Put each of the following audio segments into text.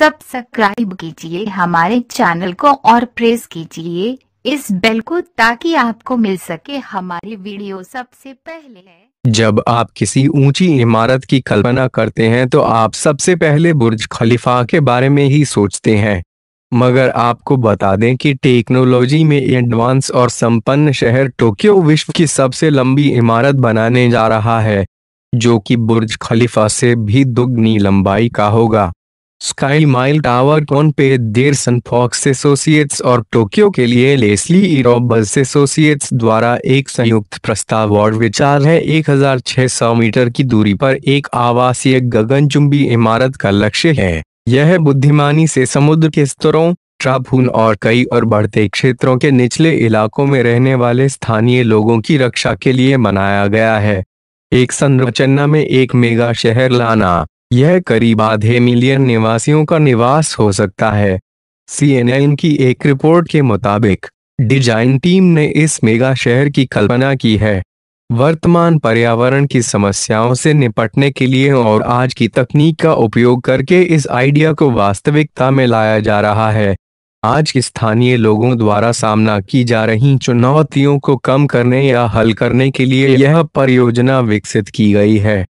subscribe कीजिए हमारे channel को और प्रेस कीजिए इस बेल को ताकि आपको मिल सके हमारी वीडियो सबसे पहले जब आप किसी ऊंची इमारत की कल्पना करते हैं तो आप सबसे पहले बुर्ज खलीफा के बारे में ही सोचते हैं मगर आपको बता दें कि टेक्नोलॉजी में एडवांस और संपन्न शहर टोक्यो विश्व की सबसे लंबी इमारत बनाने जा रहा है जो कि बुर्ज खलीफा से भी दुगनी लंबाई का होगा स्काई माइल टावर कौन पे डेरसन फॉक्स एसोसिएट्स और टोक्यो के लिए लेस्ली इरोबस एसोसिएट्स द्वारा एक संयुक्त प्रस्ताव और विचार है 1600 मीटर की दूरी पर एक आवासीय गगनचुंबी इमारत का लक्ष्य है यह बुद्धिमानी से समुद्र के स्तरों ट्राफून और कई और बढ़ते क्षेत्रों के निचले इलाकों में रहने वाले स्थानीय लोगों की रक्षा के लिए बनाया गया है एक संरचना में एक मेगा शहर लाना यह करीब आधे मिलियन निवासियों का निवास हो सकता है सीएनएन की एक रिपोर्ट के मुताबिक डिजाइन टीम ने इस मेगा शहर की कल्पना की है वर्तमान पर्यावरण की समस्याओं से निपटने के लिए और आज की तकनीक का उपयोग करके इस आइडिया को वास्तविकता में लाया जा रहा है आज के स्थानीय लोगों द्वारा सामना की जा रही चुनौतियों को कम करने या हल करने के लिए यह परियोजना विकसित की गई है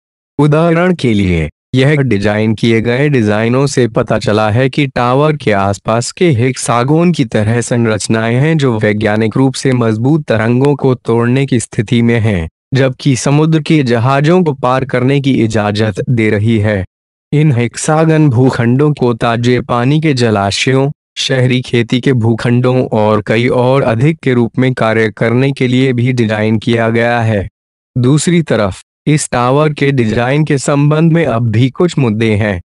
उदाहरण के लिए यह डिजाइन किए गए डिजाइनों से पता चला है कि टावर के आसपास के हेक्सागोन की तरह संरचनाएं हैं जो वैज्ञानिक रूप से मजबूत तरंगों को तोड़ने की स्थिति में हैं, जबकि समुद्र के जहाजों को पार करने की इजाजत दे रही है इन हेक्सागन भूखंडों को ताजे पानी के जलाशयों शहरी खेती के भूखंडों और कई और अधिक के रूप में कार्य करने के लिए भी डिजाइन किया गया है दूसरी तरफ इस टावर के डिजाइन के संबंध में अब भी कुछ मुद्दे हैं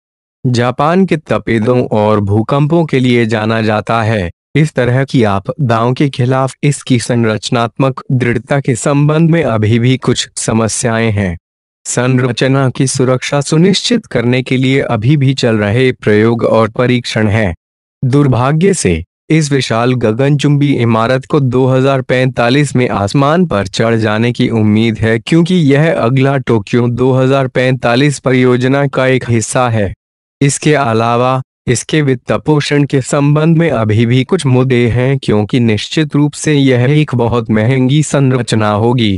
जापान के तपेदों और भूकंपों के लिए जाना जाता है इस तरह की आपदाओं के खिलाफ इसकी संरचनात्मक दृढ़ता के संबंध में अभी भी कुछ समस्याएं हैं संरचना की सुरक्षा सुनिश्चित करने के लिए अभी भी चल रहे प्रयोग और परीक्षण हैं दुर्भाग्य से इस विशाल गगनचुंबी इमारत को 2045 में आसमान पर चढ़ जाने की उम्मीद है क्योंकि यह अगला टोक्यो 2045 परियोजना का एक हिस्सा है इसके अलावा इसके वित्त पोषण के संबंध में अभी भी कुछ मुद्दे हैं क्योंकि निश्चित रूप से यह एक बहुत महंगी संरचना होगी